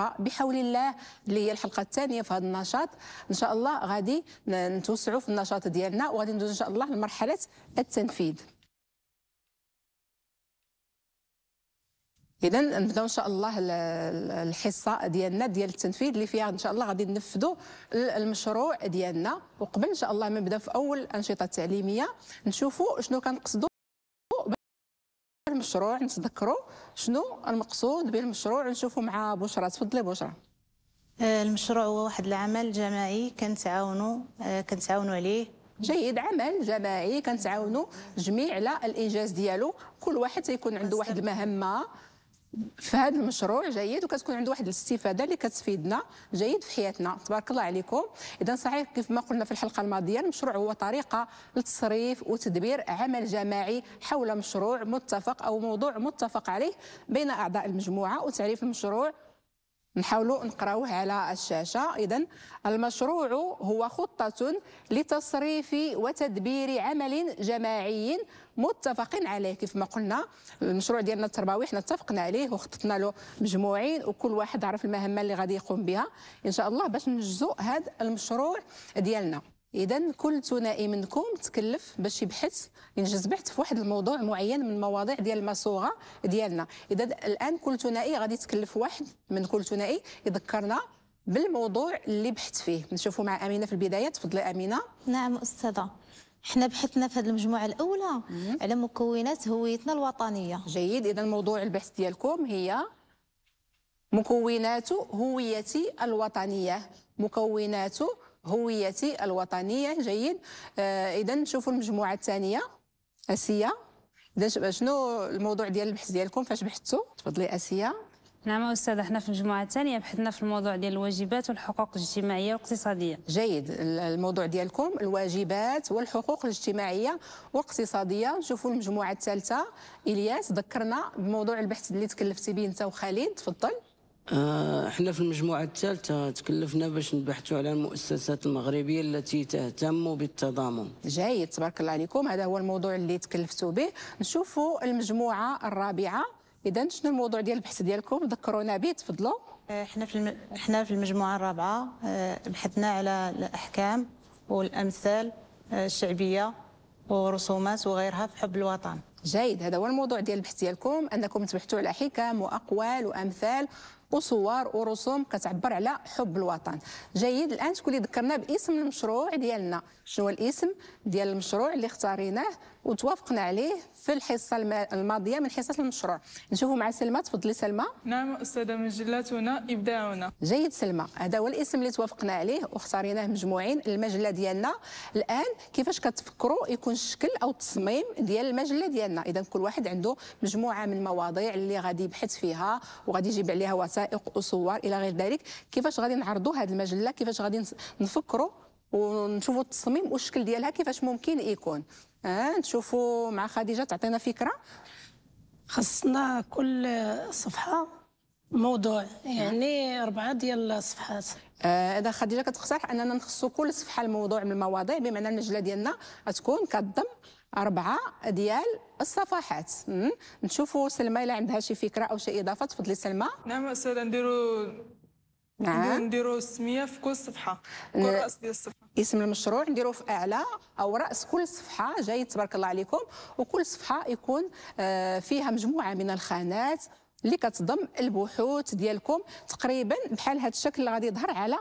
الحلقه بحول الله اللي هي الحلقه الثانيه في هذا النشاط ان شاء الله غادي نتوسعوا في النشاط ديالنا وغادي ندوز ان شاء الله لمرحله التنفيذ اذا نبداو ان شاء الله الحصه ديالنا ديال التنفيذ اللي فيها ان شاء الله غادي ننفذوا المشروع ديالنا وقبل ان شاء الله ما نبدا في اول انشطه تعليميه نشوفوا شنو كنقصدوا المشروع نتذكروا شنو المقصود بالمشروع نشوفوا مع بشرى تفضلي بشرى آه، المشروع هو واحد العمل جماعي كنتعاونوا آه، كنتعاونوا عليه جيد عمل جماعي كنتعاونوا جميع على الانجاز ديالو كل واحد تيكون عنده واحد المهمه في هذا المشروع جيد وكتكون عنده واحد الاستفاده اللي كتفيدنا جيد في حياتنا تبارك الله عليكم اذا صحيح كيف ما قلنا في الحلقه الماضيه المشروع هو طريقه لتصريف وتدبير عمل جماعي حول مشروع متفق او موضوع متفق عليه بين اعضاء المجموعه وتعريف المشروع نحاولوا نقراوه على الشاشه اذا المشروع هو خطه لتصريف وتدبير عمل جماعي متفق عليه كيف ما قلنا المشروع ديالنا التربوي حنا اتفقنا عليه وخططنا له مجموعين وكل واحد عرف المهمه اللي غادي يقوم بها ان شاء الله باش ننجزوا هذا المشروع ديالنا اذا كل ثنائي منكم تكلف باش يبحث ينجز بحث في واحد الموضوع معين من المواضيع ديال الماسوره ديالنا اذا الان كل ثنائي غادي يتكلف واحد من كل ثنائي يذكرنا بالموضوع اللي بحث فيه نشوفوا مع امينه في البدايه تفضلي امينه نعم استاذه حنا بحثنا في هذه المجموعه الاولى مم. على مكونات هويتنا الوطنيه جيد اذا موضوع البحث ديالكم هي مكونات هويتي الوطنيه مكونات هويتي الوطنيه جيد آه، اذا نشوفوا المجموعه الثانيه اسيه اذا شنو الموضوع ديال البحث ديالكم فاش بحثتوا تفضلي اسيه نعم استاذه حنا في المجموعه الثانيه بحثنا في الموضوع ديال الواجبات والحقوق الاجتماعيه والاقتصاديه جيد الموضوع ديالكم الواجبات والحقوق الاجتماعيه والاقتصاديه نشوفوا المجموعه الثالثه الياس ذكرنا بموضوع البحث اللي تكلفتي به انت وخالد تفضل آه، احنا في المجموعة الثالثة تكلفنا باش نبحثوا على المؤسسات المغربية التي تهتم بالتضامن. جيد تبارك الله عليكم هذا هو الموضوع اللي تكلفتوا به، نشوفوا المجموعة الرابعة، إذا شنو الموضوع ديال البحث ديالكم؟ ذكرونا به تفضلوا. آه، احنا في الم... احنا في المجموعة الرابعة آه، بحثنا على الأحكام والأمثال الشعبية ورسومات وغيرها في حب الوطن. جيد هذا هو الموضوع ديال البحث ديالكم انكم تبحثوا على حكم واقوال وامثال وصور ورسوم كتعبر على حب الوطن جيد الان تكون ذكرنا باسم المشروع ديالنا شنو هو الاسم ديال المشروع اللي اختاريناه وتوافقنا عليه في الحصه الماضيه من حصص المشروع نشوفوا مع سلمى تفضلي سلمى نعم استاذه مجلاتنا ابداعنا جيد سلمى هذا هو الاسم اللي توافقنا عليه واختاريناه مجموعين المجله ديالنا الان كيفاش كتفكروا يكون الشكل او التصميم ديال المجله ديالنا اذا كل واحد عنده مجموعه من المواضيع اللي غادي يبحث فيها وغادي يجيب عليها وثائق وصور الى غير ذلك كيفاش غادي نعرضوا هذه المجله كيفاش غادي نفكروا ونشوفوا التصميم والشكل ديالها كيفاش ممكن يكون آه نشوفوا مع خديجه تعطينا فكره خصنا كل صفحه موضوع يعني أربعة ديال الصفحات آه، اذا آه خديجه كتقترح اننا نخصو كل صفحه الموضوع من المواضيع بمعنى المجله ديالنا غتكون كتضم أربعة ديال الصفحات نشوفوا سلمى إلا عندها شي فكرة أو شي إضافة تفضلي سلمى نعم أستاذة نديرو نعم نديرو السمية في كل صفحة كل رأس ديال الصفحة اسم المشروع نديروه في اعلى او راس كل صفحه جاي تبارك الله عليكم وكل صفحه يكون آه، فيها مجموعه من الخانات اللي كتضم البحوث ديالكم تقريبا بحال هذا الشكل اللي غادي يظهر على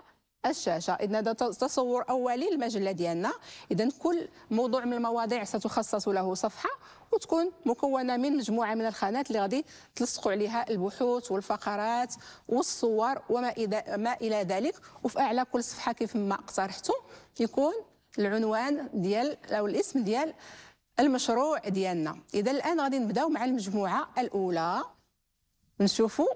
الشاشه اذا هذا تصور اولي المجله ديالنا اذا كل موضوع من المواضيع ستخصص له صفحه وتكون مكونه من مجموعه من الخانات اللي غادي تلصقوا عليها البحوث والفقرات والصور وما ما الى ذلك وفي اعلى كل صفحه كيف ما اقترحتم يكون العنوان ديال او الاسم ديال المشروع ديالنا اذا الان غادي نبداو مع المجموعه الاولى نشوفوا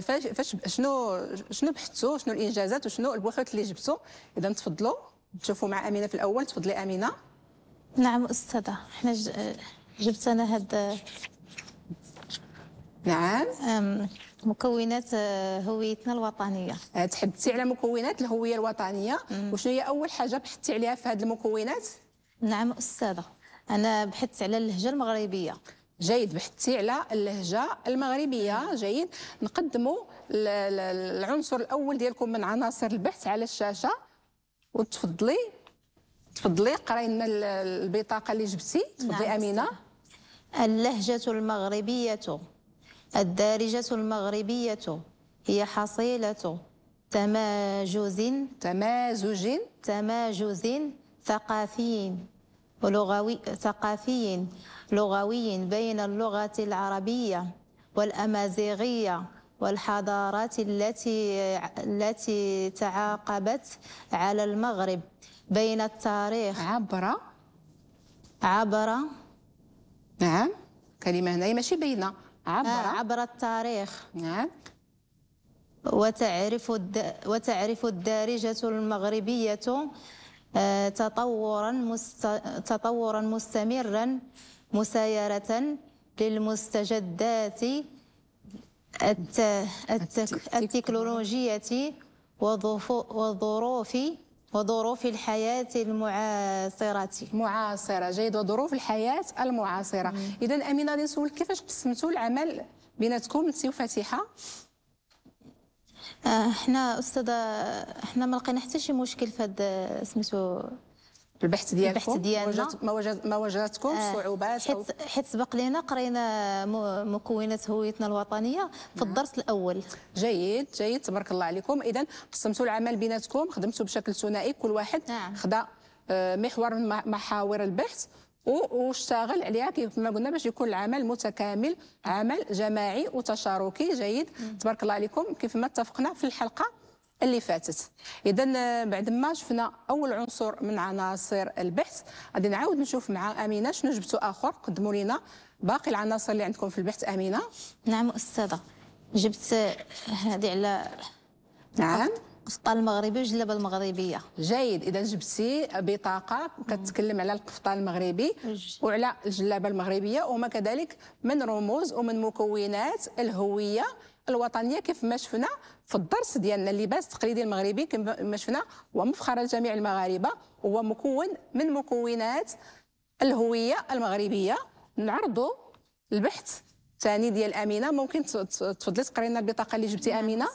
فاش شنو شنو بحثتوا شنو الانجازات وشنو البحوث اللي جبتوا اذا تفضلوا نشوفوا مع امينه في الاول تفضلي امينه نعم استاذه حنا جبت انا هاد نعم مكونات آه، هويتنا الوطنيه آه، تحدثتي على مكونات الهويه الوطنيه وشنو هي اول حاجه بحثتي عليها في هاد المكونات نعم استاذه انا بحثت على اللهجه المغربيه جيد بحثتي على اللهجه المغربيه جيد نقدموا العنصر الاول ديالكم من عناصر البحث على الشاشه وتفضلي تفضلي قراي لنا البطاقه اللي جبتي تفضلي نعم امينه اللهجه المغربيه الدارجه المغربيه هي حصيله تماجز تمازج تماجز ثقافي ولغوي ثقافي لغوي بين اللغة العربية والأمازيغية والحضارات التي التي تعاقبت على المغرب بين التاريخ عبر عبر نعم كلمة هنا ماشي بينة عبر آه، عبر التاريخ نعم وتعرف الد... وتعرف الدارجة المغربية آه، تطورا مست... تطورا مستمرا مسايرة للمستجدات الت... التك... التكنولوجية وظروف وظروف الحياة المعاصرة معاصرة جيد وظروف الحياة المعاصرة إذا أمينة نسول كيفاش قسمتوا العمل بيناتكم انت وفتيحة احنا آه، استاذه احنا ما لقينا حتى شي مشكل في هذا سميتو البحث ديالكم البحث ديالنا ما وجد ما واجهتكمش آه، صعوبات حيت حيت سبق لينا قرينا مكونات هويتنا الوطنيه في الدرس الاول جيد جيد تبارك الله عليكم اذا قسمتوا العمل بيناتكم خدمتوا بشكل ثنائي كل واحد نعم. خدا آه، محور من محاور البحث واشتغل عليها كيف ما قلنا باش يكون العمل متكامل عمل جماعي وتشاركي جيد تبارك الله عليكم كيف ما اتفقنا في الحلقه اللي فاتت اذا بعد ما شفنا اول عنصر من عناصر البحث غادي نعاود نشوف مع امينه شنو جبتوا اخر قدموا لنا باقي العناصر اللي عندكم في البحث امينه نعم استاذه جبت هذه على نعم القفطه المغربي والجلابه المغربيه جيد اذا جبتي بطاقه كتكلم على القفطه المغربي وعلى الجلابه المغربيه وما كذلك من رموز ومن مكونات الهويه الوطنيه كيف ما شفنا في الدرس ديالنا اللباس التقليدي المغربي كما شفنا هو مفخره لجميع المغاربه هو مكون من مكونات الهويه المغربيه نعرضوا البحث ثاني ديال امينه ممكن تفضلي تقري لنا البطاقه اللي جبتي نعم، امينه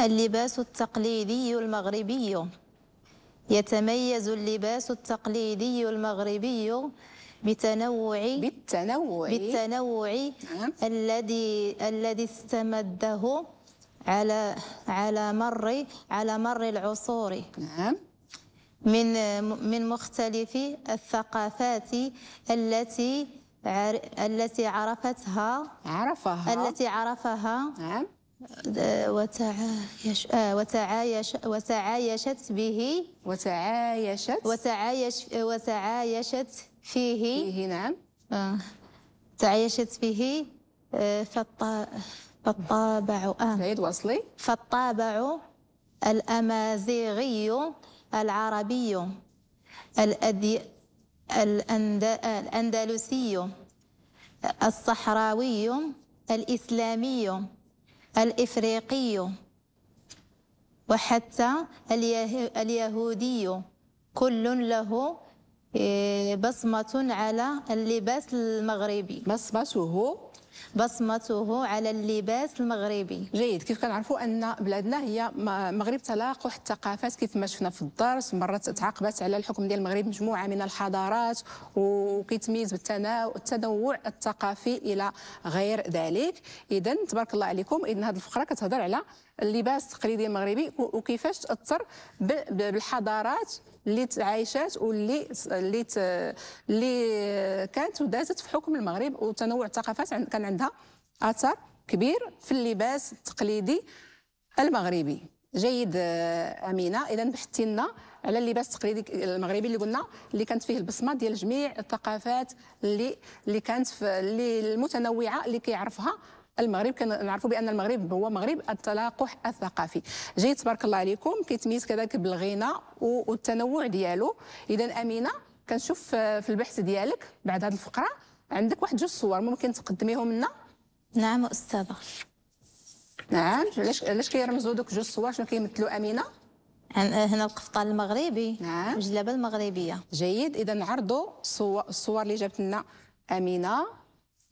اللباس التقليدي المغربي يتميز اللباس التقليدي المغربي بتنوع بالتنوع بالتنوع نعم. الذي الذي استمده على على مر على مر العصور نعم من من مختلف الثقافات التي التي عرفتها عرفها التي عرفها نعم وتعايش آه وتعايش وتعايشت به وتعايشت وتعايش وتعايشت فيه فيه نعم آه تعايشت به فالط فالطابع آه جيد آه، وصلي فالطابع الأمازيغي العربي الأدي الأند الأندلسي الصحراوي الإسلامي الإفريقي وحتى اليهودي كل له آه، بصمة على اللباس المغربي بصمته بصمته على اللباس المغربي جيد كيف كنعرفوا ان بلادنا هي مغرب تلاقح الثقافات كيف ما شفنا في الدرس مرات تعاقبت على الحكم ديال المغرب مجموعه من الحضارات وكيتميز بالتنوع الثقافي الى غير ذلك اذا تبارك الله عليكم اذا هذه الفقره كتهضر على اللباس التقليدي المغربي وكيفاش تاثر بالحضارات اللي تعايشات واللي اللي اللي كانت ودازت في حكم المغرب وتنوع الثقافات كان عندها اثر كبير في اللباس التقليدي المغربي جيد امينه اذا بحثتي لنا على اللباس التقليدي المغربي اللي قلنا اللي كانت فيه البصمه ديال جميع الثقافات اللي اللي كانت في اللي المتنوعه اللي كيعرفها المغرب كنعرفوا بان المغرب هو مغرب التلاقح الثقافي جيد تبارك الله عليكم كيتميز كذلك بالغنى والتنوع ديالو اذا امينه كنشوف آه، في البحث ديالك بعد هذه الفقره عندك واحد جوج صور ممكن تقدميهم لنا نعم استاذه نعم علاش علاش كيرمزوا دوك جوج صور شنو كيمثلوا امينه هنا القفطان المغربي نعم الجلابه المغربيه جيد اذا عرضوا الصور اللي جابت لنا امينه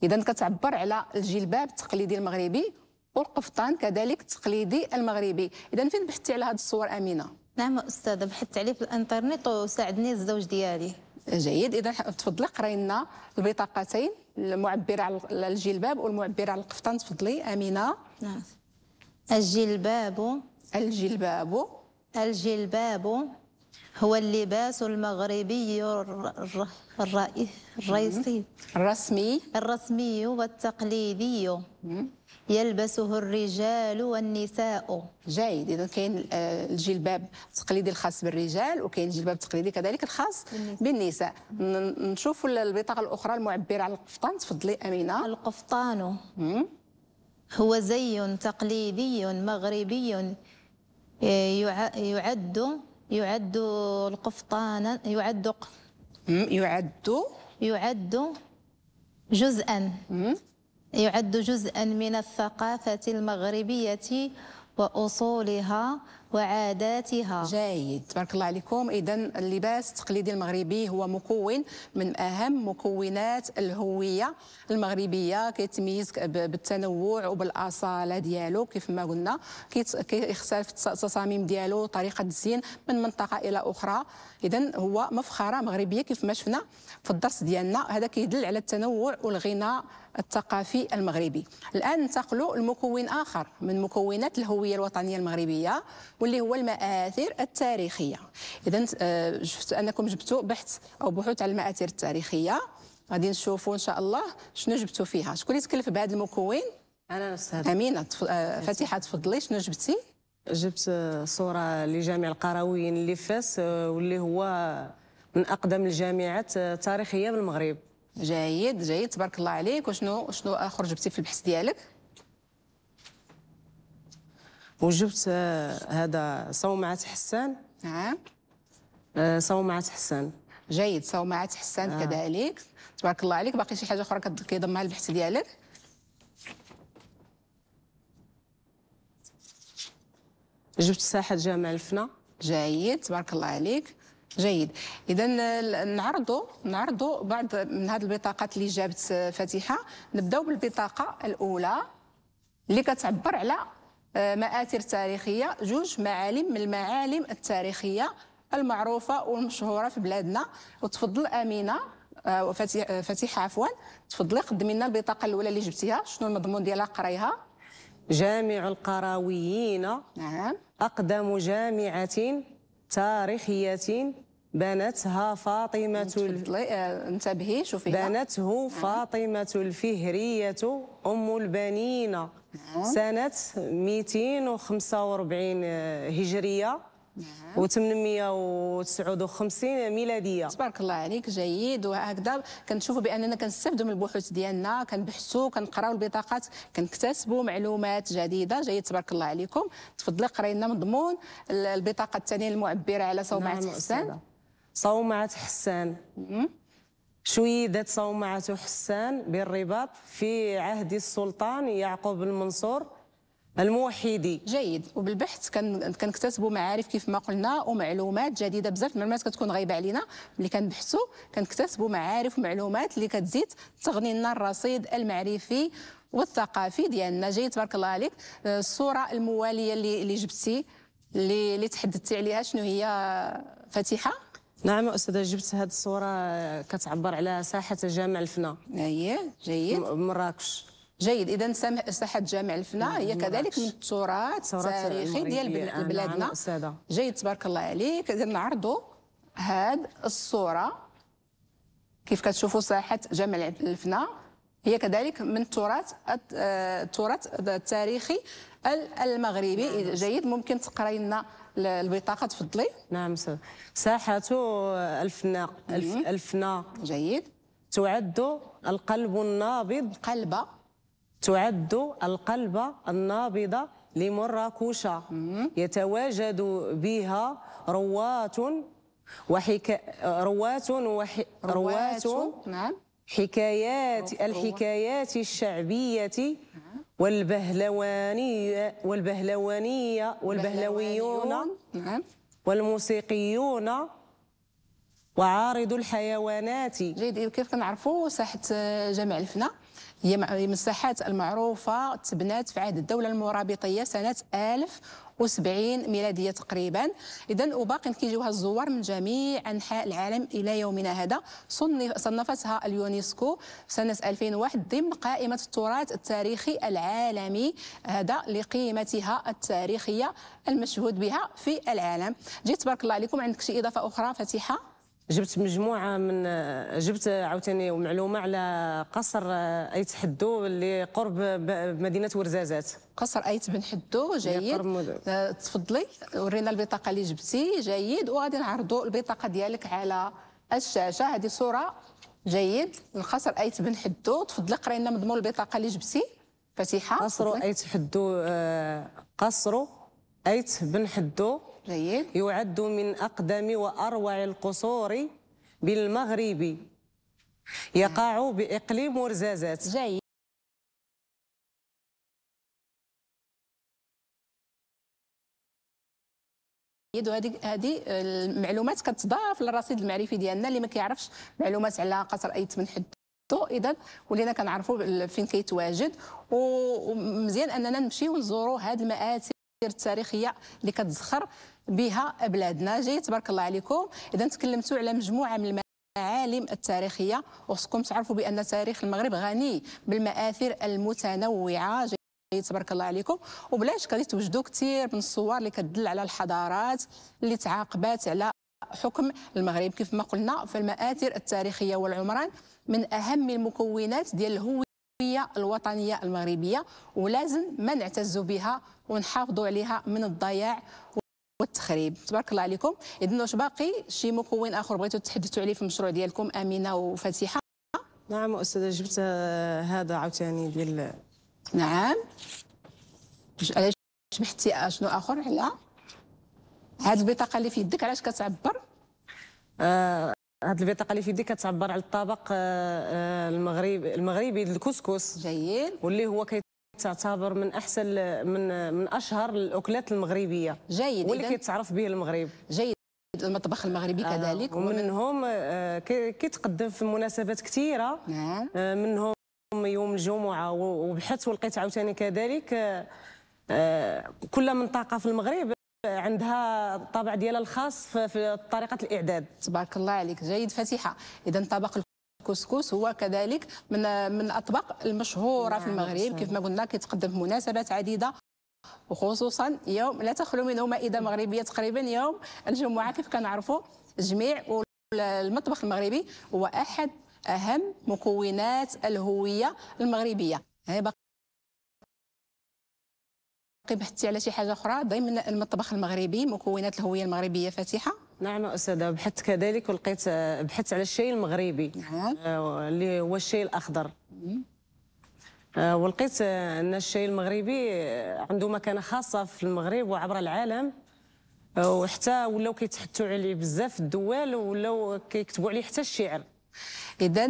اذا كتعبر على الجلباب التقليدي المغربي والقفطان كذلك التقليدي المغربي اذا فين بحثتي على هذه الصور امينه نعم استاذه بحثت عليه في الانترنت وساعدني الزوج ديالي جيد اذا تفضلي قري لنا البطاقتين المعبره على الجلباب والمعبره على القفطان تفضلي امينه نعم الجلباب الجلباب الجلباب هو اللباس المغربي الرئيسي الرسمي الرسمي والتقليدي يلبسه الرجال والنساء جيد اذا كاين آه، الجلباب التقليدي الخاص بالرجال وكاين الجلباب التقليدي كذلك الخاص بالنساء, بالنساء. نشوفوا البطاقه الاخرى المعبره على القفطان تفضلي امينه القفطان هو زي تقليدي مغربي آه، يعد يعد القفطان يعد يعد يعد جزءا يعد جزءا من الثقافة المغربية وأصولها وعاداتها جيد تبارك الله عليكم اذا اللباس التقليدي المغربي هو مكون من اهم مكونات الهويه المغربيه كيتميز بالتنوع وبالاصاله ديالو كيف ما قلنا كيختلف التصاميم ديالو طريقه الزين من منطقه الى اخرى اذا هو مفخره مغربيه كيف ما شفنا في الدرس ديالنا هذا كيدل على التنوع والغنى الثقافي المغربي الان ننتقلوا لمكون اخر من مكونات الهويه الوطنيه المغربيه واللي هو المآثر التاريخية إذا آه، شفت أنكم جبتوا بحث أو بحوث على المآثر التاريخية غادي نشوفوا إن شاء الله شنو جبتوا فيها شكون اللي تكلف بهذا المكون أنا أستاذ أمينة فتيحة آه، تفضلي شنو جبتي جبت صورة لجامع القرويين اللي في فاس آه، واللي هو من أقدم الجامعات التاريخية بالمغرب جيد جيد تبارك الله عليك وشنو شنو اخر جبتي في البحث ديالك وجبت آه، هذا صومعة حسان نعم آه، صومعة حسان جيد صومعة حسان آه. كذلك تبارك الله عليك باقي شي حاجه اخرى كيضمها البحث ديالك جبت ساحه جامع الفنا جيد تبارك الله عليك جيد اذا نعرضوا آه، نعرضوا بعض من هذه البطاقات اللي جابت فاتحه نبداو بالبطاقه الاولى اللي كتعبر على آه، مآثر تاريخية جوج معالم من المعالم التاريخية المعروفة والمشهورة في بلادنا وتفضل أمينة آه، فتيحة آه، عفوا تفضلي قدمي لنا البطاقة الأولى اللي جبتيها شنو المضمون ديالها قريها جامع القرويين نعم أقدم جامعة تاريخية بنتها فاطمة آه، انتبهي شوفي بنته نعم. فاطمة الفهرية أم البنين نعم. سنة 245 هجرية نعم. و 859 ميلاديه تبارك الله عليك جيد وهكذا كنشوفوا باننا كنستافدوا من البحوث ديالنا كنبحثوا كنقراوا البطاقات كنكتسبوا معلومات جديده جيد تبارك الله عليكم تفضلي قري لنا مضمون البطاقه الثانيه المعبره على صومعه نعم حسان صومعة حسان ذات صومعة حسان بالرباط في عهد السلطان يعقوب المنصور الموحدي جيد وبالبحث كنكتسبوا معارف كيف ما قلنا ومعلومات جديده بزاف المعلومات كتكون غايبه علينا ملي كنبحثوا كنكتسبوا معارف ومعلومات اللي كتزيد تغني لنا الرصيد المعرفي والثقافي ديالنا جيد تبارك الله عليك آه، الصوره المواليه اللي اللي جبتي اللي تحدثتي عليها شنو هي فاتحه نعم استاذه جبت هذه الصوره آه، كتعبر على ساحه جامع الفنا اييه جيد مراكش جيد اذا ساحه جامع الفنا هي كذلك من التراث التاريخي ديال نعم، نعم، بلادنا نعم جيد تبارك الله عليك اذا نعرضوا هاد الصوره كيف كتشوفوا ساحه جامع الفنا هي كذلك من التراث آه، التراث التاريخي المغربي نعم، جيد ممكن تقراي لنا البطاقه تفضلي نعم ساحه الفناء الفنا الفناء جيد تعد القلب النابض قلب تعد القلب النابض لمراكش يتواجد بها روات وحكا روات وح... روات, روات نعم حكايات الحكايات الشعبيه نعم. والبهلوانية والبهلوانية والبهلويون نعم والموسيقيون وعارض الحيوانات جيد كيف كنعرفوا ساحه آه، جامع الفنا هي من الساحات المعروفه تبنات في عهد الدوله المرابطيه سنه 1000 70 ميلاديه تقريبا اذا وباقي كيجيوها الزوار من جميع انحاء العالم الى يومنا هذا صنفتها اليونسكو سنه 2001 ضمن قائمه التراث التاريخي العالمي هذا لقيمتها التاريخيه المشهود بها في العالم جيت تبارك الله عليكم عندك شي اضافه اخرى فاتحه جبت مجموعه من جبت عاوتاني معلومه على قصر آه، ايت حدو اللي قرب مدينه ورزازات قصر ايت بن حدو جيد آه، تفضلي ورينا البطاقه اللي جبتي جيد وغادي نعرضوا البطاقه ديالك على الشاشه هذه صوره جيد القصر ايت بن حدو تفضلي قرينا مضمون البطاقه اللي جبتي فسيحه قصر ايت حدو آه، قصر ايت بن حدو جيد يعد من أقدم وأروع القصور بالمغرب يقع بإقليم ورزازات جيد جيد هادي هذه المعلومات كتضاف للرصيد المعرفي ديالنا اللي ما كيعرفش معلومات على قصر ايت من حد اذا ولينا كنعرفوا فين كيتواجد ومزيان اننا نمشيو نزوروا هاد المآثر التاريخيه اللي كتزخر بها بلادنا جاي تبارك الله عليكم اذا تكلمتوا على مجموعه من المعالم التاريخيه وخصكم تعرفوا بان تاريخ المغرب غني بالمآثر المتنوعه جاي تبارك الله عليكم وبلاش غادي توجدوا كثير من الصور اللي كتدل على الحضارات اللي تعاقبات على حكم المغرب كيف ما قلنا فالمآثر التاريخيه والعمران من اهم المكونات ديال الهويه الوطنيه المغربيه ولازم ما نعتزوا بها ونحافظوا عليها من الضياع والتخريب تبارك الله عليكم اذا واش باقي شي مكون اخر بغيتوا تحدثوا عليه في المشروع ديالكم امينه وفاتحه نعم استاذه جبت هذا عاوتاني ديال نعم علاش بحثتي شنو اخر على هذه البطاقه اللي في يدك علاش كتعبر آه البطاقه اللي في يدي كتعبر على الطبق آه، آه، المغربي المغربي الكسكس جيد واللي هو كي تعتبر من احسن من من اشهر الاكلات المغربيه جيد واللي كيتعرف به المغرب جيد المطبخ المغربي آه، كذلك آه ومنهم آه كيتقدم في مناسبات كثيره نعم آه منهم يوم الجمعه وبحثت ولقيت عاوتاني كذلك آه،, آه كل منطقه في المغرب عندها الطابع ديالها الخاص في طريقه الاعداد تبارك الله عليك جيد فاتحه اذا طبق الكسكس هو كذلك من من الاطباق المشهوره في نعم، المغرب كيف ما قلنا كيتقدم في مناسبات عديده وخصوصا يوم لا تخلو منه مائده مغربيه تقريبا يوم الجمعه كيف كنعرفوا جميع المطبخ المغربي هو احد اهم مكونات الهويه المغربيه باقي بحثتي على شي حاجه اخرى ضمن المطبخ المغربي مكونات الهويه المغربيه فاتحه نعم أستاذة بحثت كذلك ولقيت بحثت على الشاي المغربي نعم آه، اللي هو الشاي الأخضر آه، ولقيت أن الشاي المغربي آه، عنده مكانة خاصة في المغرب وعبر العالم وحتى ولاو كيتحتوا عليه بزاف الدول ولاو كيكتبوا عليه حتى الشعر اذا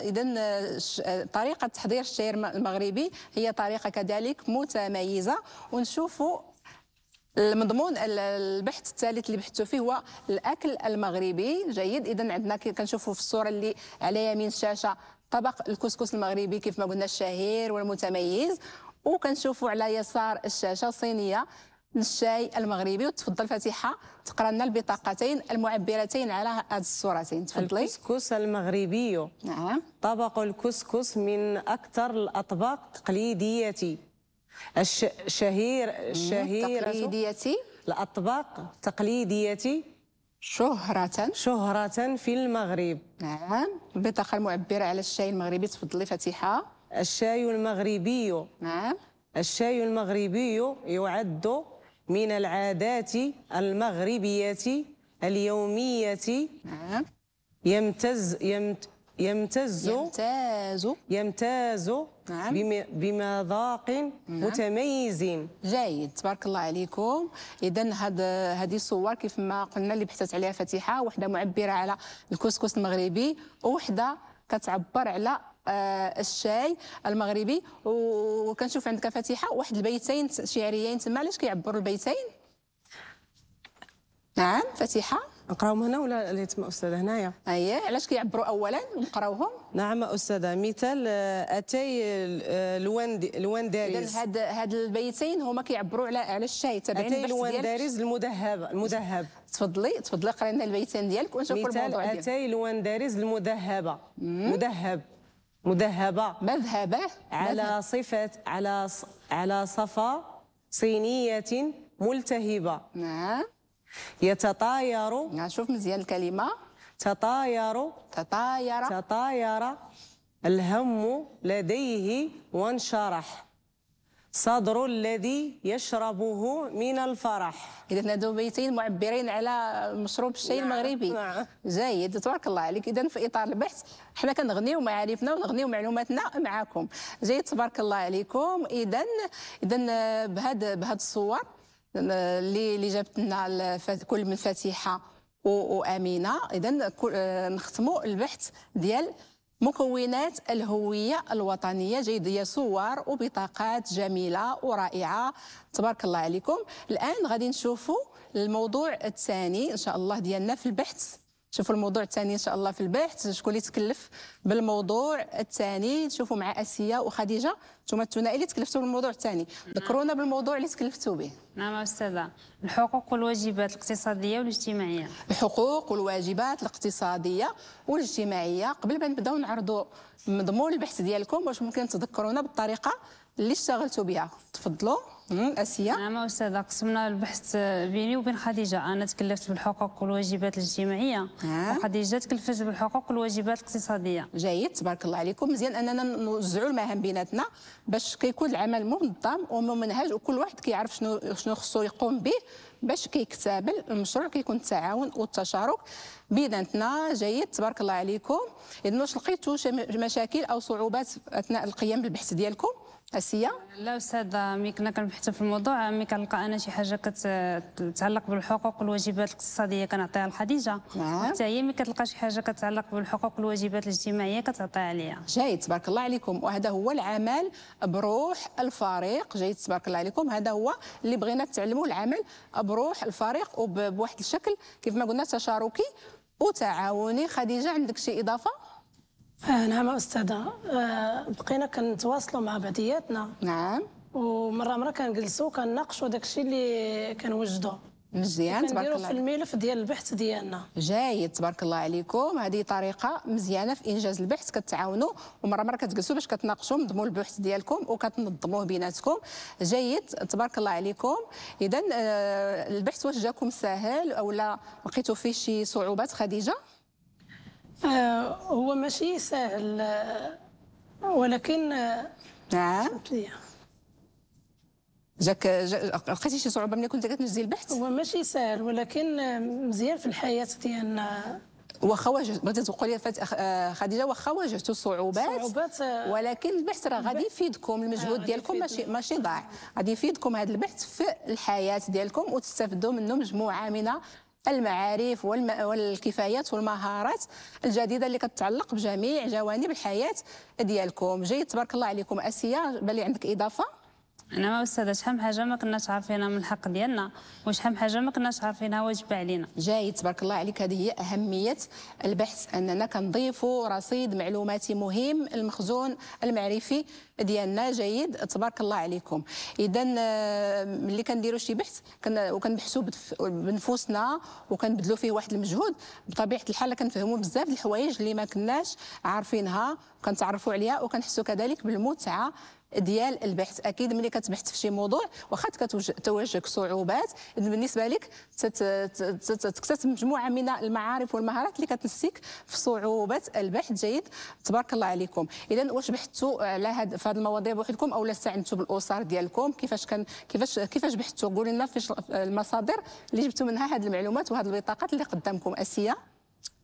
اذا طريقه تحضير الشاي المغربي هي طريقه كذلك متميزه ونشوفوا المضمون البحث الثالث اللي بحثتوا فيه هو الاكل المغربي جيد اذا عندنا كنشوفوا في الصوره اللي على يمين الشاشه طبق الكسكس المغربي كيف ما قلنا الشهير والمتميز وكنشوفوا على يسار الشاشه صينيه الشاي المغربي وتفضل فاتحه تقرا لنا البطاقتين المعبرتين على هذه الصورتين تفضلي الكسكس المغربي نعم طبق الكسكس من اكثر الاطباق تقليديه الشهير الشهيرة تقليديتي الأطباق تقليديتي شهرة شهرة في المغرب نعم البطاقة المعبرة على الشاي المغربي تفضلي فتيحة الشاي المغربي نعم الشاي المغربي يعد من العادات المغربية اليومية نعم يمتز يمت يمتز يمتاز يمتاز نعم. بمذاق نعم. متميز جيد تبارك الله عليكم اذا هاد هذه الصور كيف ما قلنا اللي بحثت عليها فتيحه وحده معبره على الكسكس المغربي وحده كتعبر على آه، الشاي المغربي وكنشوف عندك فتيحه واحد البيتين شعريين تما علاش كيعبروا البيتين نعم فتيحه نقراوهم هنا ولا اليتم استاذه هنايا اييه علاش كيعبروا اولا ونقراوهم نعم استاذه مثال اتاي الوند آه، الونداريز هاد هاد البيتين هما كيعبروا على على الشاي تبعي اتاي الونداريز المذهب المذهب تفضلي تفضلي قري لنا البيتين ديالك ونشوفوا الموضوع ديالك اتاي الونداريز المذهبه مذهب مذهبه مذهبه على صفه على على صفا صينيه ملتهبه نعم يتطاير نشوف مزيان الكلمه تطاير تطاير تطاير الهم لديه وانشرح صدر الذي يشربه من الفرح اذا هادو بيتين معبرين على مشروب الشاي نعم. المغربي نعم. جيد تبارك الله عليك اذا في اطار البحث حنا كنغنيو معارفنا ونغنيو معلوماتنا معكم جيد تبارك الله عليكم اذا اذا بهذا بهاد الصور اللي جابت لنا كل من فاتحه وامينه اذا آه، نختموا البحث ديال مكونات الهويه الوطنيه جيده صور وبطاقات جميله ورائعه تبارك الله عليكم الان غادي نشوفوا الموضوع الثاني ان شاء الله ديالنا في البحث نشوفوا الموضوع الثاني ان شاء الله في البحث شكون اللي تكلف بالموضوع الثاني نشوفوا مع اسيا وخديجه انتم الثنائي اللي تكلفتوا بالموضوع الثاني ذكرونا بالموضوع اللي تكلفتوا به نعم استاذه الحقوق والواجبات الاقتصاديه والاجتماعيه الحقوق والواجبات الاقتصاديه والاجتماعيه قبل ما نبداو نعرضوا مضمون البحث ديالكم واش ممكن تذكرونا بالطريقه اللي اشتغلتوا بها تفضلوا اسيا نعم استاذه قسمنا البحث بيني وبين خديجه انا تكلفت بالحقوق والواجبات الاجتماعيه وخديجه تكلفت بالحقوق والواجبات الاقتصاديه جيد تبارك الله عليكم مزيان اننا نوزعوا المهام بيناتنا باش كيكون العمل منظم وممنهج وكل واحد كيعرف شنو شنو خصو يقوم به باش كيكتابل المشروع كيكون التعاون والتشارك بيناتنا جيد تبارك الله عليكم اذا واش لقيتوا مشاكل او صعوبات اثناء القيام بالبحث ديالكم أسية؟ لا استاذه مي كنا كنبحثوا في الموضوع مي كنلقى انا شي حاجه كتتعلق بالحقوق والواجبات الاقتصاديه كنعطيها لخديجه نعم. حتى هي مي كتلقى شي حاجه كتعلق بالحقوق والواجبات الاجتماعيه كتعطيها عليا جيد تبارك الله عليكم وهذا هو العمل بروح الفريق جيد تبارك الله عليكم هذا هو اللي بغينا تعلموا العمل بروح الفريق وبواحد الشكل كيف ما قلنا تشاركي وتعاوني خديجه عندك شي اضافه آه نعم استاذه آه بقينا كنتواصلوا مع بعضياتنا نعم ومره مره كنجلسوا كنناقشوا داكشي اللي كنوجدوا مزيان تبارك الله في الملف ديال البحث ديالنا جيد تبارك الله عليكم هذه طريقه مزيانه في انجاز البحث كتعاونوا ومره مره كتجلسوا باش كتناقشوا نظموا البحث ديالكم وكتنظموه بيناتكم جيد تبارك الله عليكم اذا آه، البحث واش جاكم ساهل اولا لقيتوا فيه شي صعوبات خديجه آه هو ماشي سهل آه، ولكن آه، نعم جاك لقيتي شي صعوبه ملي كنت كتنجزي البحث هو ماشي ساهل ولكن آه، مزيان في الحياه ديالنا واخا واجهت بغيتي تقول لي فات خديجه واخا واجهتوا صعوبات صعوبات ولكن البحث راه غادي يفيدكم المجهود آه ديالكم ماشي ماشي ضاع غادي يفيدكم هذا البحث في الحياه ديالكم وتستافدوا منه مجموعه من المعارف والكفايات والمهارات الجديده اللي كتتعلق بجميع جوانب الحياه ديالكم جيد تبارك الله عليكم اسيا بلي عندك اضافه انا ما استاذه شحال من حاجه ما كناش عارفينها من الحق ديالنا وشحال من حاجه ما كناش عارفينها واجب علينا جاي تبارك الله عليك هذه هي اهميه البحث اننا كنضيفوا رصيد معلوماتي مهم المخزون المعرفي ديالنا جيد تبارك الله عليكم اذا آه، ملي كنديروا شي بحث وكنبحثوا بنفوسنا وكنبذلوا فيه واحد المجهود بطبيعه الحال كنفهموا بزاف الحوايج اللي ما كناش عارفينها وكنتعرفوا عليها وكنحسوا كذلك بالمتعه ديال البحث اكيد ملي كتبحث في شي موضوع واخا كتواجهك صعوبات بالنسبه لك تكتسب مجموعه من المعارف والمهارات اللي كتنسيك في صعوبات البحث جيد تبارك الله عليكم اذا واش بحثتوا على هاد في هاد المواضيع بوحدكم اولا استعنتوا بالاسر ديالكم كيفاش كان كيفاش كيفاش بحثتوا قولي لنا في المصادر اللي جبتوا منها هاد المعلومات وهاد البطاقات اللي قدامكم اسيه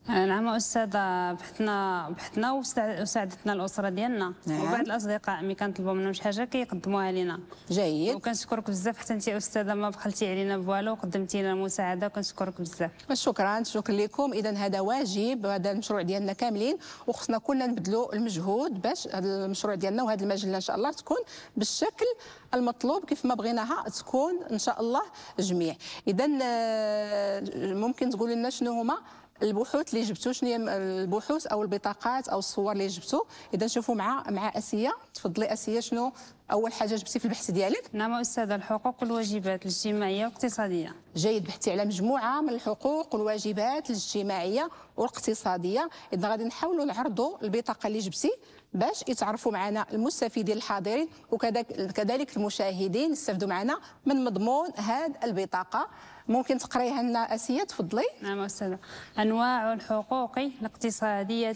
نعم استاذه بحثنا بحثنا وساعدتنا الاسره ديالنا نعم. وبعض الاصدقاء ملي كنطلبوا منهم شي حاجه كيقدموها لنا جيد وكنشكرك بزاف حتى انت استاذه ما بخلتي علينا بوالو وقدمتي لنا المساعده وكنشكرك بزاف شكرا شكرا لكم اذا هذا واجب هذا المشروع ديالنا كاملين وخصنا كلنا نبذلوا المجهود باش هذا المشروع ديالنا وهذه المجله ان شاء الله تكون بالشكل المطلوب كيف ما بغيناها تكون ان شاء الله جميع اذا آه، ممكن تقول لنا شنو هما البحوث اللي جبتو شنو هي البحوث او البطاقات او الصور اللي جبتو اذا نشوفوا مع مع اسيه تفضلي اسيه شنو اول حاجه جبتي في البحث ديالك نعم استاذه الحقوق والواجبات الاجتماعيه والاقتصاديه جيد بحثي على مجموعه من الحقوق والواجبات الاجتماعيه والاقتصاديه اذا غادي نحاولوا نعرضوا البطاقه اللي جبتي باش يتعرفوا معنا المستفيدين الحاضرين وكذلك المشاهدين يستافدوا معنا من مضمون هذه البطاقه ممكن تقريها لنا اسيه تفضلي نعم استاذه انواع الحقوق الاقتصاديه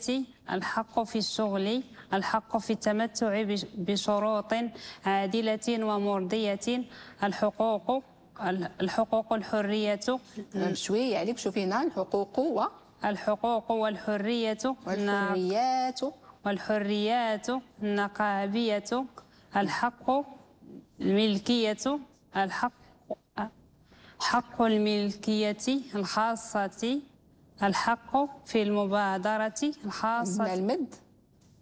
الحق في الشغل الحق في التمتع بشروط عادله ومرضيه الحقوق الحقوق الحريه نعم، شويه عليك شوفي هنا الحقوق و الحقوق والحرية والحريات والحريات النقابية الحق الملكية الحق حق الملكية الخاصة الحق في المبادرة الخاصة المد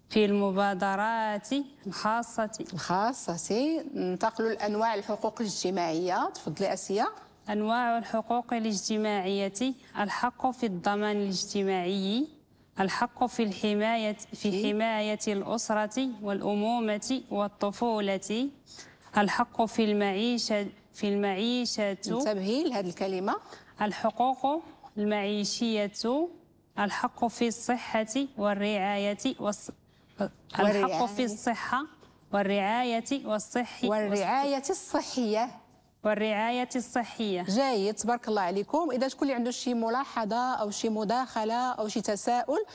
في المبادرات الخاصة الخاصة ننتقلوا لأنواع الحقوق الاجتماعية تفضلي آسيا أنواع الحقوق الاجتماعية الحق في الضمان الاجتماعي الحق في الحماية في حماية الأسرة والأمومة والطفولة الحق في المعيشة في المعيشة انتبهي لهذه الكلمة الحقوق المعيشية الحق في الصحة والرعاية والص... الحق في الصحة والرعاية والصحي والرعاية الصحية والرعاية الصحية جيد تبارك الله عليكم إذا شكون اللي عنده شي ملاحظة أو شي مداخلة أو شي تساؤل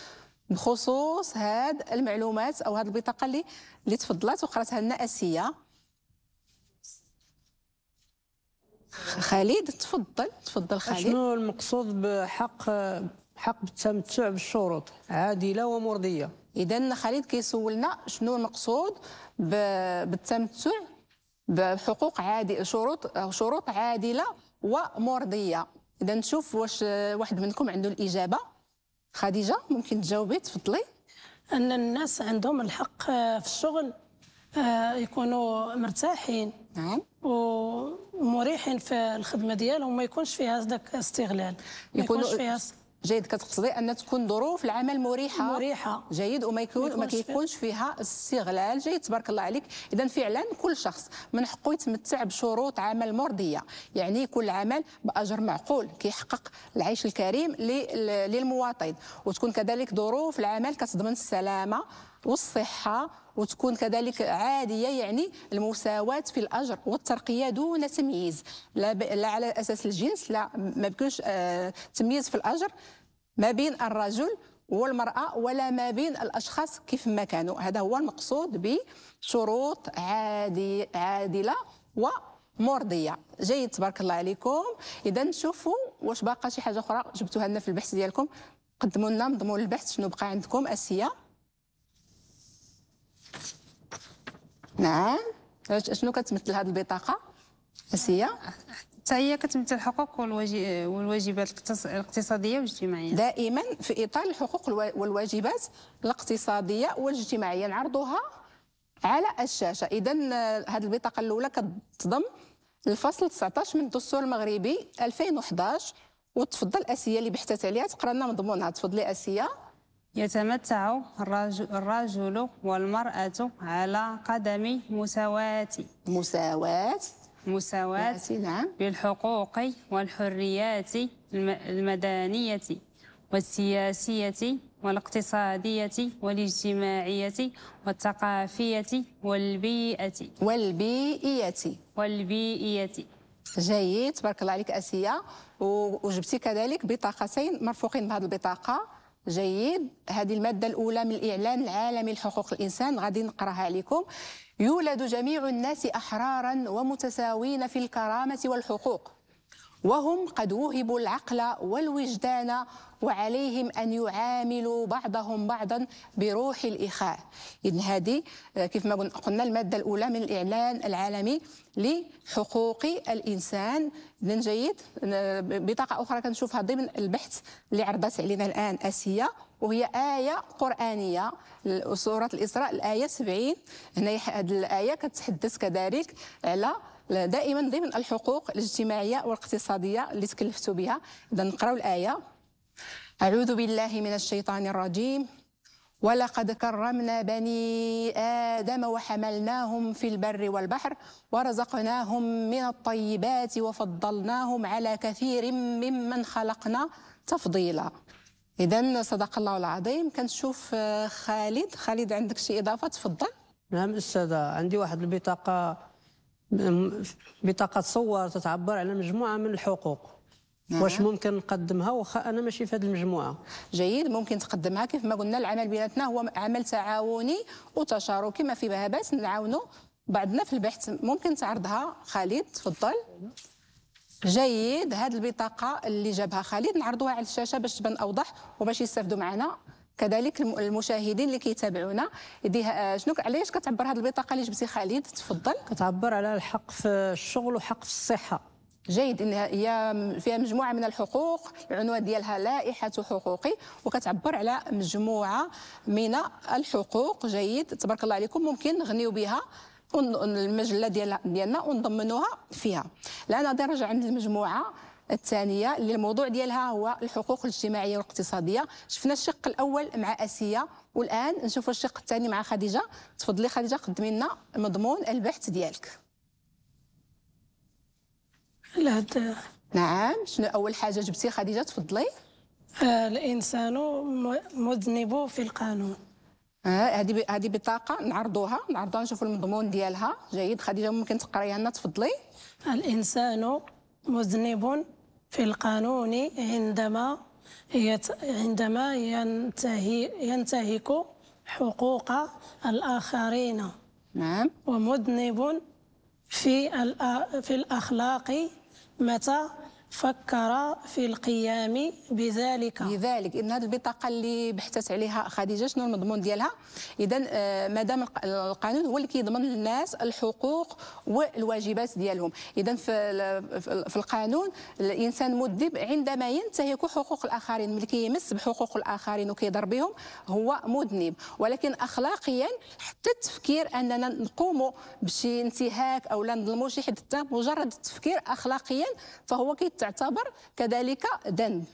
بخصوص هاد المعلومات أو هاد البطاقة اللي اللي تفضلت وقراتها لنا أسية خالد تفضل تفضل خالد شنو المقصود بحق حق التمتع بالشروط عادله ومرضيه اذا خالد كيسولنا شنو المقصود بالتمتع بحقوق عادي شروط شروط عادله ومرضيه اذا نشوف واش واحد منكم عنده الاجابه خديجه ممكن تجاوبي تفضلي ان الناس عندهم الحق في الشغل آه، يكونوا مرتاحين نعم ومريحين في الخدمه ديالهم ما يكونش فيها هذاك استغلال ما يكونش فيها جيد كتقصدي ان تكون ظروف العمل مريحه مريحه جيد وما يكون ما كيكونش فيها استغلال جيد تبارك الله عليك اذا فعلا كل شخص من حقه يتمتع بشروط عمل مرضيه يعني كل عمل باجر معقول كيحقق العيش الكريم للمواطن وتكون كذلك ظروف العمل كتضمن السلامه والصحة وتكون كذلك عادية يعني المساواة في الأجر والترقية دون تمييز لا, ب... لا على أساس الجنس لا ما بكونش آه تمييز في الأجر ما بين الرجل والمرأة ولا ما بين الأشخاص كيف ما كانوا هذا هو المقصود بشروط عادي عادلة ومرضية جيد تبارك الله عليكم إذا نشوفوا واش باقى شي حاجة أخرى جبتوها لنا في البحث ديالكم قدموا لنا مضمون البحث شنو بقى عندكم أسئلة نعم شنو كتمثل هذه البطاقه اسيه حتى هي كتمثل الحقوق والواجبات الاقتصاديه والاجتماعيه دائما في اطار الحقوق والواجبات الاقتصاديه والاجتماعيه نعرضوها على الشاشه اذا هذه آه، البطاقه الاولى كتضم الفصل 19 من الدستور المغربي 2011 وتفضل اسيه اللي بحثت عليها تقرا لنا مضمونها تفضلي اسيه يتمتع الرجل والمرأة على قدم مساواة مساواة مساواة نعم. بالحقوق والحريات المدنية والسياسية والاقتصادية والاجتماعية والثقافية والبيئة والبيئية والبيئية جيد تبارك الله عليك آسيا وجبتي كذلك بطاقتين مرفوقين بهذه البطاقة جيد هذه المادة الأولى من الإعلان العالمي لحقوق الإنسان غادي نقراها لكم يولد جميع الناس أحرارا ومتساوين في الكرامة والحقوق وهم قد وهبوا العقل والوجدان وعليهم أن يعاملوا بعضهم بعضا بروح الإخاء إذن هذه آه، كيف ما قلنا المادة الأولى من الإعلان العالمي لحقوق الإنسان إذن جيد بطاقة أخرى كنشوفها ضمن البحث اللي عرضت علينا الآن آسيا وهي آية قرآنية سورة الإسراء الآية 70 هنا هذه الآية كتحدث كذلك على دائما ضمن الحقوق الاجتماعيه والاقتصاديه اللي تكلفتوا بها اذا نقراو الايه اعوذ بالله من الشيطان الرجيم ولقد كرمنا بني آدم وحملناهم في البر والبحر ورزقناهم من الطيبات وفضلناهم على كثير ممن خلقنا تفضيلا إذا صدق الله العظيم كنشوف آه، خالد خالد عندك شي إضافة تفضل نعم أستاذة عندي واحد البطاقة بطاقه صور تتعبر على مجموعه من الحقوق نعم. واش ممكن نقدمها واخا انا ماشي في هذه المجموعه جيد ممكن تقدمها كيف ما قلنا العمل بيناتنا هو عمل تعاوني وتشاركي ما في بها باس نعاونوا بعضنا في البحث ممكن تعرضها خالد تفضل جيد هذه البطاقه اللي جابها خالد نعرضوها على الشاشه باش تبان اوضح وباش يستافدوا معنا كذلك المشاهدين اللي كيتابعونا آه، شنو علاش كتعبر هذه البطاقه اللي جبتي خالد تفضل كتعبر على الحق في الشغل وحق في الصحه جيد انها هي فيها مجموعه من الحقوق العنوان ديالها لائحه حقوقي وكتعبر على مجموعه من الحقوق جيد تبارك الله عليكم ممكن نغنيو بها المجله ديالنا ونضمنوها فيها لان نرجع عند المجموعه الثانيه اللي الموضوع ديالها هو الحقوق الاجتماعيه والاقتصاديه شفنا الشق الاول مع اسيه والان نشوفوا الشق الثاني مع خديجه تفضلي خديجه قدمي لنا مضمون البحث ديالك لا نعم شنو اول حاجه جبتي خديجه تفضلي آه، الانسان مذنب في القانون آه، هذه هذه بطاقه نعرضوها نعرضوها نشوفوا المضمون ديالها جيد خديجه ممكن تقرايها لنا تفضلي الانسان مذنب في القانون عندما عندما ينتهي ينتهك حقوق الآخرين نعم ومذنب في في الأخلاق متى فكر في القيام بذلك بذلك ان هذه البطاقه اللي بحثت عليها خديجه شنو المضمون ديالها اذا آه، مادام القانون هو اللي كيضمن للناس الحقوق والواجبات ديالهم اذا في القانون الانسان مدب عندما ينتهك حقوق الاخرين ملي كيمس بحقوق الاخرين وكيضر بهم هو مذنب ولكن اخلاقيا حتى التفكير اننا نقوموا بشي انتهاك او لا نظلموا شي حد مجرد التفكير اخلاقيا فهو كي تعتبر كذلك ذنب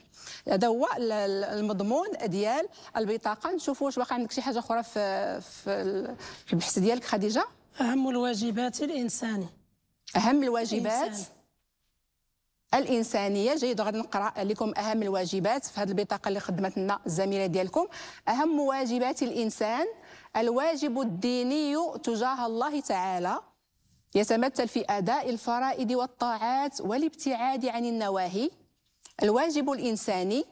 هذا هو المضمون ديال البطاقه نشوفوا واش باقي عندك شي حاجه اخرى في في البحث ديالك خديجه اهم الواجبات الانساني اهم الواجبات الإنسان. الانسانيه جيد غادي نقرا لكم اهم الواجبات في هذه البطاقه اللي خدمت لنا الزميله ديالكم اهم واجبات الانسان الواجب الديني تجاه الله تعالى يتمثل في أداء الفرائض والطاعات والابتعاد عن النواهي الواجب الإنساني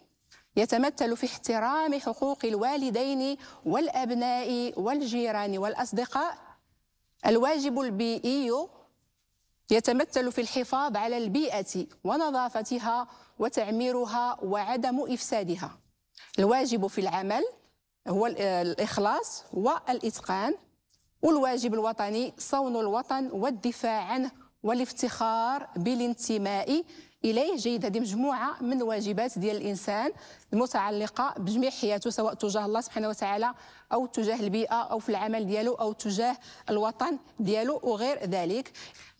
يتمثل في احترام حقوق الوالدين والأبناء والجيران والأصدقاء الواجب البيئي يتمثل في الحفاظ على البيئة ونظافتها وتعميرها وعدم إفسادها الواجب في العمل هو الإخلاص والإتقان والواجب الوطني صون الوطن والدفاع عنه والافتخار بالانتماء اليه جيد هذه مجموعه من الواجبات ديال الانسان المتعلقه بجميع حياته سواء تجاه الله سبحانه وتعالى او تجاه البيئه او في العمل ديالو او تجاه الوطن ديالو وغير ذلك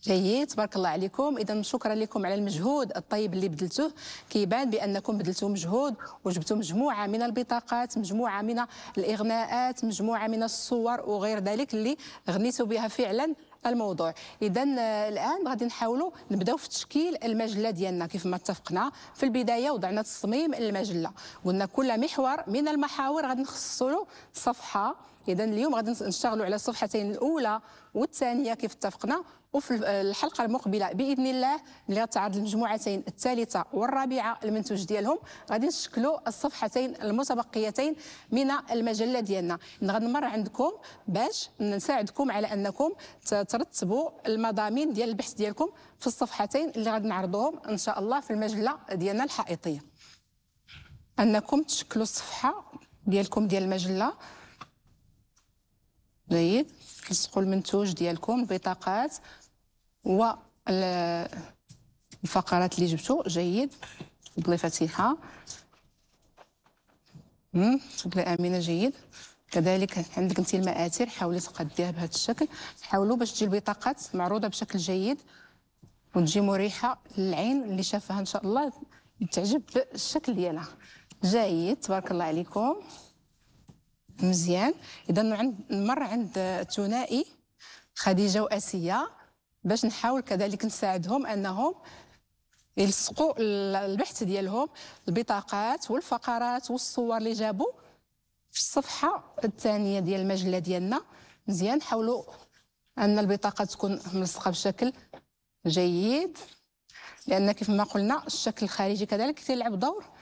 جيد تبارك الله عليكم اذا شكرا لكم على المجهود الطيب اللي بذلتوه كيبان بانكم بذلتوا مجهود وجبتوا مجموعه من البطاقات مجموعه من الاغناءات مجموعه من الصور وغير ذلك اللي غنيتوا بها فعلا الموضوع اذا آه، الان غادي نحاولوا نبداو في تشكيل المجله ديالنا كيف ما اتفقنا في البدايه وضعنا تصميم المجله قلنا كل محور من المحاور غادي نخصصوا له صفحه اذا اليوم غادي نشتغلوا على الصفحتين الاولى والثانيه كيف اتفقنا وفي الحلقه المقبله باذن الله ملي غتعرض المجموعتين الثالثه والرابعه المنتوج ديالهم غادي نشكلوا الصفحتين المتبقيتين من المجله ديالنا غادي نمر عندكم باش نساعدكم على انكم ترتبوا المضامين ديال البحث ديالكم في الصفحتين اللي غادي نعرضوهم ان شاء الله في المجله ديالنا الحائطيه انكم تشكلوا الصفحه ديالكم ديال المجله جيد لصقوا المنتوج ديالكم البطاقات و الفقرات اللي جبتو جيد تفضلي امم تفضلي امينه جيد كذلك عندك انت المآثر حاولي تقديها بهذا الشكل حاولوا باش تجي البطاقات معروضه بشكل جيد وتجي مريحه للعين اللي شافها ان شاء الله يتعجب بالشكل ديالها جيد تبارك الله عليكم مزيان اذا عند نمر عند ثنائي خديجه واسيه باش نحاول كذلك نساعدهم انهم يلصقوا البحث ديالهم البطاقات والفقرات والصور اللي جابوا في الصفحه الثانيه ديال المجله ديالنا مزيان حاولوا ان البطاقه تكون ملصقه بشكل جيد لان كيف ما قلنا الشكل الخارجي كذلك كيلعب دور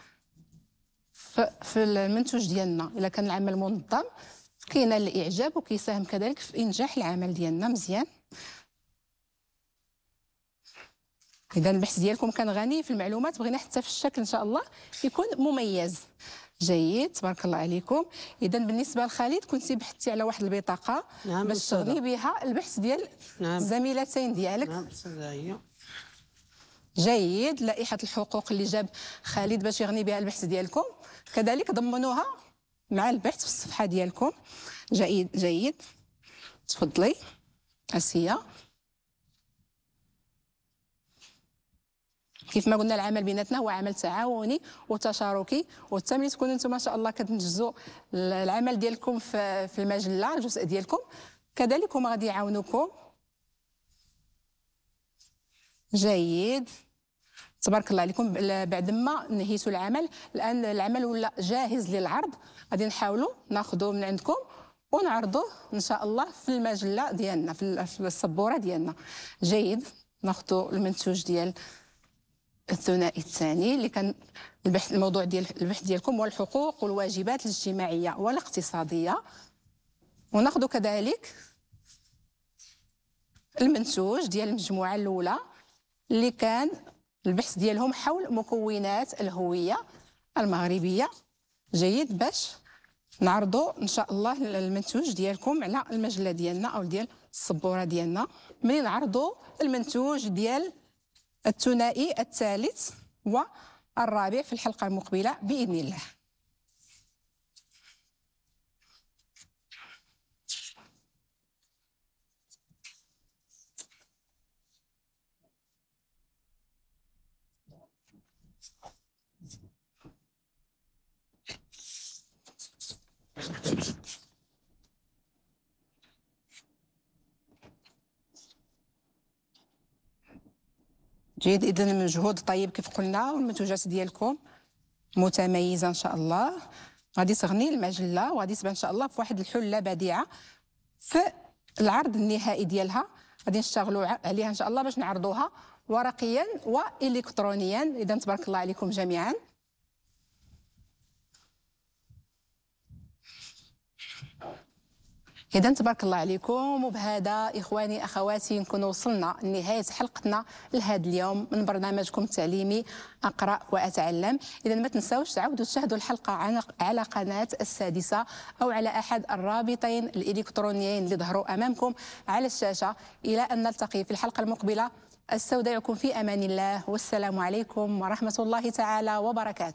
في المنتوج ديالنا الا كان العمل منظم كينال الاعجاب وكيساهم كذلك في انجاح العمل ديالنا مزيان اذا البحث ديالكم كان غني في المعلومات بغينا حتى في الشكل ان شاء الله يكون مميز جيد تبارك الله عليكم اذا بالنسبه لخالد كنتي بحثتي على واحد البطاقه نعم باش تغني بها البحث ديال نعم. الزميلتين ديالك نعم هي جيد لائحه الحقوق اللي جاب خالد باش يغني بها البحث ديالكم كذلك ضمنوها مع البحث في الصفحه ديالكم جيد جيد تفضلي اسيه كيف ما قلنا العمل بيناتنا هو عمل تعاوني وتشاركي وبالتالي تكونوا انتم ما شاء الله كتنجزوا العمل ديالكم في المجله الجزء ديالكم كذلك هما غادي يعاونوكم جيد تبارك الله عليكم بعد ما نهيتوا العمل الان العمل ولا جاهز للعرض غادي نحاولوا ناخذوه من عندكم ونعرضوه ان شاء الله في المجله ديالنا في السبوره ديالنا جيد ناخذوا المنتوج ديال الثنائي الثاني اللي كان البحث الموضوع ديال البحث ديالكم هو الحقوق والواجبات الاجتماعيه والاقتصاديه وناخذوا كذلك المنتوج ديال المجموعه الاولى اللي كان البحث ديالهم حول مكونات الهويه المغربيه جيد باش نعرضوا ان شاء الله المنتوج ديالكم على المجله ديالنا او ديال السبوره ديالنا ملي نعرضوا المنتوج ديال الثنائي الثالث والرابع في الحلقه المقبله باذن الله جيد اذا مجهود طيب كيف قلنا والمنتوجات ديالكم متميزه ان شاء الله غادي تغني المجله وغادي تبان ان شاء الله في واحد الحله بديعه في العرض النهائي ديالها غادي نشتغلوا عليها ان شاء الله باش نعرضوها ورقيا والكترونيا اذا تبارك الله عليكم جميعا اذا تبارك الله عليكم وبهذا اخواني اخواتي نكون وصلنا لنهايه حلقتنا لهذا اليوم من برنامجكم التعليمي اقرا واتعلم اذا ما تنساوش تعاودوا تشاهدوا الحلقه على قناه السادسه او على احد الرابطين الالكترونيين اللي ظهروا امامكم على الشاشه الى ان نلتقي في الحلقه المقبله استودعكم في امان الله والسلام عليكم ورحمه الله تعالى وبركاته